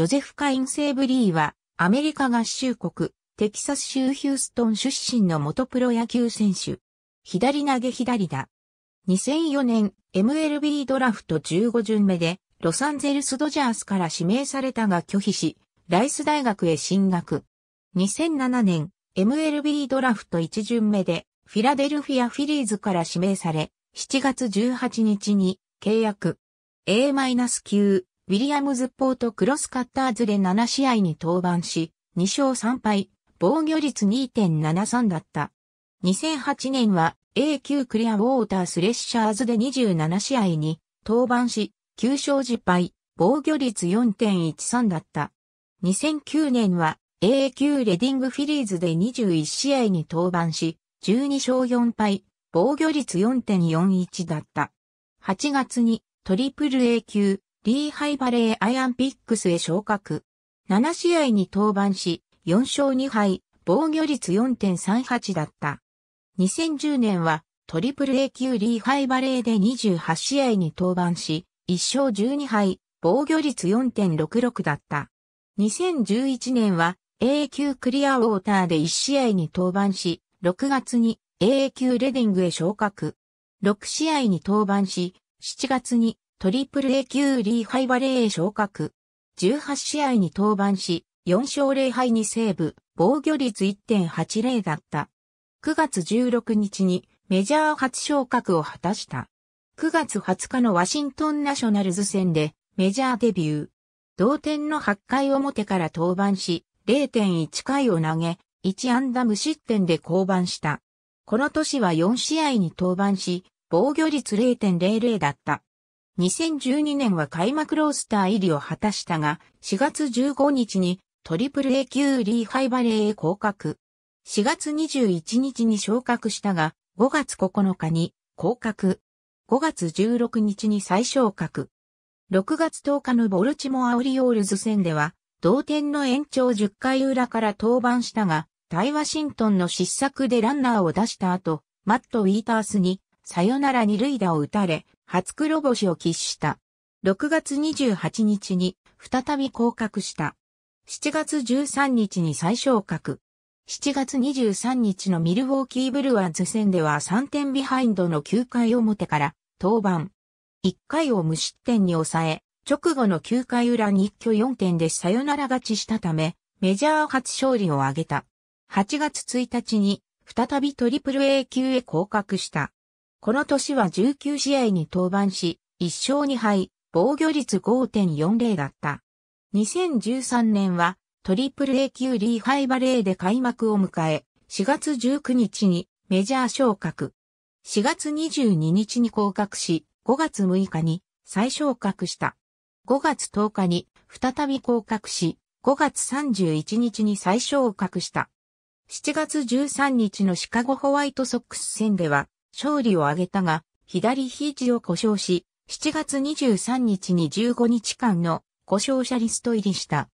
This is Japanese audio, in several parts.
ジョゼフ・カイン・セーブリーは、アメリカ合衆国、テキサス州ヒューストン出身の元プロ野球選手。左投げ左だ。2004年 MLB ドラフト15巡目でロサンゼルスドジャースから指名されたが拒否し、ライス大学へ進学。2007年 MLB ドラフト1巡目でフィラデルフィアフィリーズから指名され、7月18日に契約 A-9 ウィリアムズポートクロスカッターズで7試合に登板し、2勝3敗、防御率2.73だった。2008年は A 級クリアウォータースレッシャーズで27試合に登板し、9勝10敗、防御率4.13だった。2009年は A 級レディングフィリーズで21試合に登板し、12勝4敗、防御率4.41だった。8月にトリプル A 級リーハイバレーアイアンピックスへ昇格。7試合に登板し、4勝2敗、防御率4.38だった。2010年は、トリプル A 級リーハイバレーで28試合に登板し、1勝12敗、防御率4.66だった。2011年は、A 級クリアウォーターで1試合に登板し、6月に A 級レディングへ昇格。6試合に登板し、7月にトリプル A 級リーハイバレー昇格。18試合に登板し、4勝0敗にセーブ、防御率1.80だった。9月16日にメジャー初昇格を果たした。9月20日のワシントンナショナルズ戦でメジャーデビュー。同点の8回表から登板し、0.1回を投げ、1安打無失点で降板した。この年は4試合に登板し、防御率0.00だった。2012年は開幕ロースター入りを果たしたが、4月15日にトリプル A 級リーハイバレーへ降格。4月21日に昇格したが、5月9日に降格。5月16日に再昇格。6月10日のボルチモアオリオールズ戦では、同点の延長10回裏から登板したが、イワシントンの失策でランナーを出した後、マット・ウィータースにさよなら二塁打を打たれ、初黒星を喫した。6月28日に再び降格した。7月13日に再昇格。7月23日のミルウォーキーブルワーズ戦では3点ビハインドの9回表から登板。1回を無失点に抑え、直後の9回裏に一挙4点でサヨナラ勝ちしたため、メジャー初勝利を挙げた。8月1日に再びトリプル A 級へ降格した。この年は19試合に登板し、1勝2敗、防御率5.40だった。2013年は、トリプル A 級リーハイバレーで開幕を迎え、4月19日にメジャー昇格。4月22日に降格し、5月6日に再昇格した。5月10日に再び降格し、5月31日に再昇格した。7月13日のシカゴホワイトソックス戦では勝利を挙げたが、左肘を故障し、7月23日に15日間の故障者リスト入りした。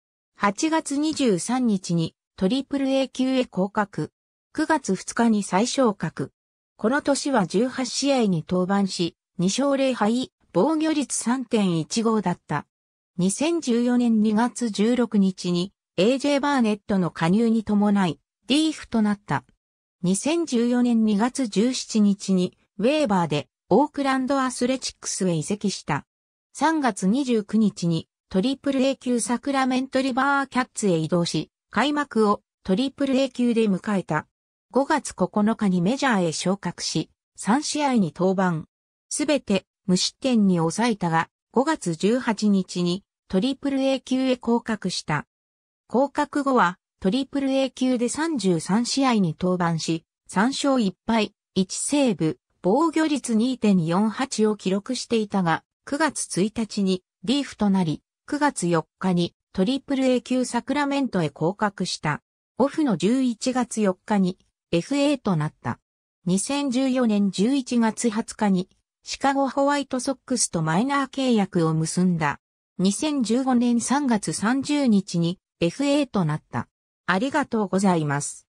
8月23日にトリプル A 級へ降格。9月2日に再昇格。この年は18試合に登板し、2勝0敗、防御率3.15だった。2014年2月16日に AJ バーネットの加入に伴い、リーフとなった。2014年2月17日にウェーバーでオークランドアスレチックスへ移籍した。3月29日にトリプル A 級サクラメントリバーキャッツへ移動し、開幕をトリプル A 級で迎えた。5月9日にメジャーへ昇格し、3試合に登板。すべて無失点に抑えたが、5月18日にトリプル A 級へ降格した。降格後はトリプル A 級で33試合に登板し、3勝1敗、1セーブ、防御率2.48を記録していたが、9月1日にリーフとなり、9月4日にトリプル A 級サクラメントへ降格した。オフの11月4日に FA となった。2014年11月20日にシカゴホワイトソックスとマイナー契約を結んだ。2015年3月30日に FA となった。ありがとうございます。